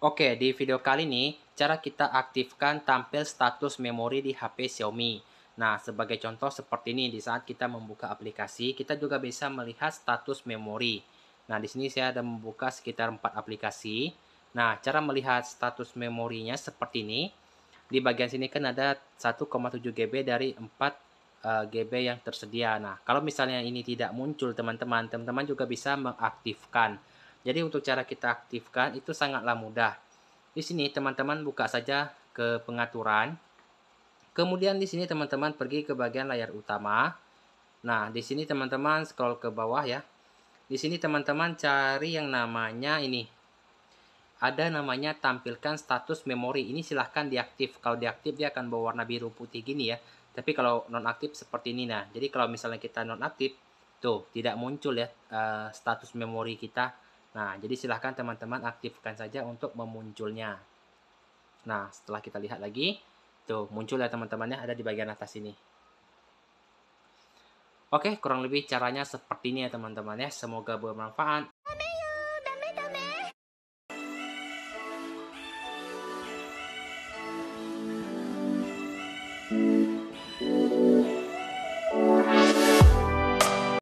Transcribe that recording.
Oke, di video kali ini cara kita aktifkan tampil status memori di HP Xiaomi. Nah, sebagai contoh seperti ini di saat kita membuka aplikasi, kita juga bisa melihat status memori. Nah, di sini saya ada membuka sekitar 4 aplikasi. Nah, cara melihat status memorinya seperti ini. Di bagian sini kan ada 1,7 GB dari 4 uh, GB yang tersedia. Nah, kalau misalnya ini tidak muncul teman-teman, teman-teman juga bisa mengaktifkan jadi untuk cara kita aktifkan itu sangatlah mudah. Di sini teman-teman buka saja ke pengaturan. Kemudian di sini teman-teman pergi ke bagian layar utama. Nah, di sini teman-teman scroll ke bawah ya. Di sini teman-teman cari yang namanya ini. Ada namanya tampilkan status memori. Ini silahkan diaktif. Kalau diaktif dia akan berwarna biru putih gini ya. Tapi kalau nonaktif seperti ini nah. Jadi kalau misalnya kita nonaktif, tuh tidak muncul ya uh, status memori kita Nah, jadi silahkan teman-teman aktifkan saja untuk memunculnya. Nah, setelah kita lihat lagi, tuh muncul ya teman-temannya ada di bagian atas ini. Oke, kurang lebih caranya seperti ini ya teman-teman ya. Semoga bermanfaat.